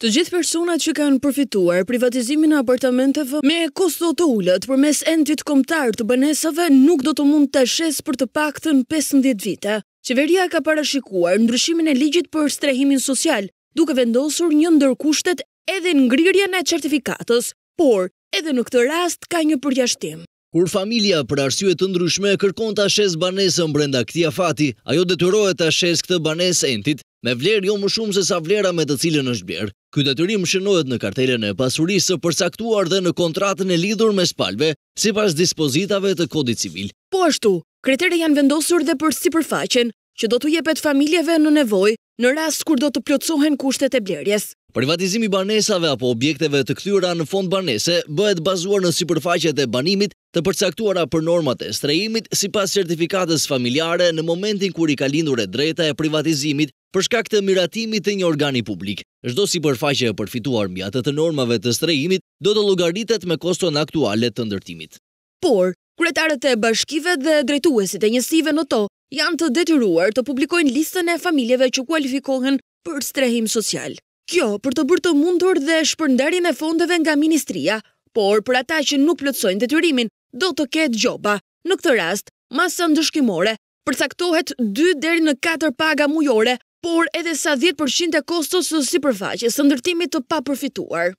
Të gjithë personat që kanë përfituar privatizimin e apartamenteve me kosto të ullët për mes entit komtar të banesave nuk do të mund të shesë për të paktën 15 vite. Qeveria ka parashikuar ndryshimin e ligjit për strehimin social, duke vendosur një ndërkushtet edhe në ngrirjen e certifikatës, por edhe në këtë rast ka një përjashtim. Kur familia për arsyet të ndryshme kërkon të ashes banesën brenda këtia fati, ajo detyrohet të ashes këtë banesë entit me vlerë jo më shumë se sa vlera me të cilën është bjerë. Ky detyrim shënohet në kartelën e pasurisë së përcaktuar dhe në kontratën e lidhur me spalve, si pas dispozitave të kodit civil. Po ashtu, kretere janë vendosur dhe për si përfaqen, që do të jepet familjeve në nevoj në rast kur do të plotsohen kushtet e blerjes. Privatizimi banesave apo objekteve të kthyra në fond banese bëhet bazuar në si përfaqet e banimit të përcaktuara për normat strejimit si pas certifikatës familjare në momentin kur i ka lindur e drejta e privatizimit për shkak të miratimit të një organi publik. Çdo si përfaqe e përfituar mbi atë të normave të strehimit do të llogaritet me koston aktuale të ndërtimit. Por, kryetarët e bashkive dhe drejtuesit e njësive në to janë të detyruar të publikojnë listën e familjeve që kualifikohen për strehim social. Kjo për të bërë të mundur dhe shpërndarjen e fondeve nga ministria, por për ata që nuk plotësojnë detyrimin, do të ketë gjoba. Në këtë rast, masa ndëshkimore përcaktohet 2 deri në 4 paga mujore por edhe sa 10% e kostos së sipërfaqes së ndërtimit të papërfituar.